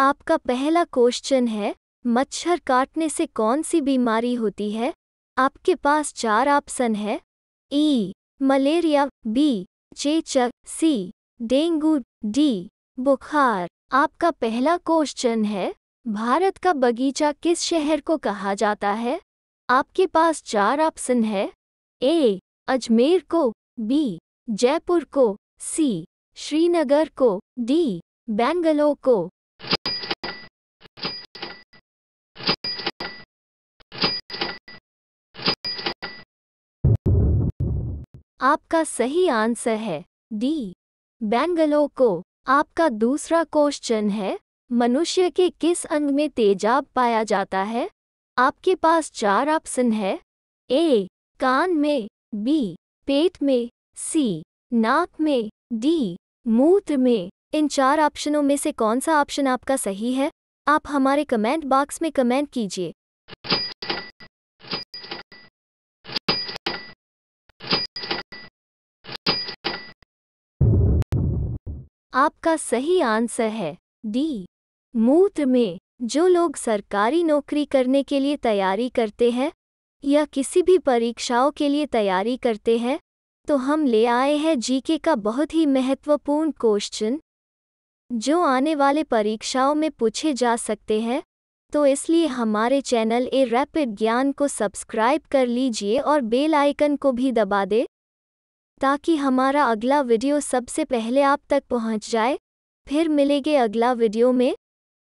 आपका पहला क्वेश्चन है मच्छर काटने से कौन सी बीमारी होती है आपके पास चार ऑप्शन है ई मलेरिया बी चेचक सी डेंगू डी बुखार आपका पहला क्वेश्चन है भारत का बगीचा किस शहर को कहा जाता है आपके पास चार ऑप्शन है ए अजमेर को बी जयपुर को सी श्रीनगर को डी बेंगलोर को आपका सही आंसर है डी बैंगलो को आपका दूसरा क्वेश्चन है मनुष्य के किस अंग में तेजाब पाया जाता है आपके पास चार ऑप्शन है ए कान में बी पेट में सी नाक में डी मूत्र में इन चार ऑप्शनों में से कौन सा ऑप्शन आपका सही है आप हमारे कमेंट बॉक्स में कमेंट कीजिए आपका सही आंसर है डी मूत्र में जो लोग सरकारी नौकरी करने के लिए तैयारी करते हैं या किसी भी परीक्षाओं के लिए तैयारी करते हैं तो हम ले आए हैं जीके का बहुत ही महत्वपूर्ण क्वेश्चन जो आने वाले परीक्षाओं में पूछे जा सकते हैं तो इसलिए हमारे चैनल ए रैपिड ज्ञान को सब्सक्राइब कर लीजिए और बेल आइकन को भी दबा दे ताकि हमारा अगला वीडियो सबसे पहले आप तक पहुंच जाए फिर मिलेंगे अगला वीडियो में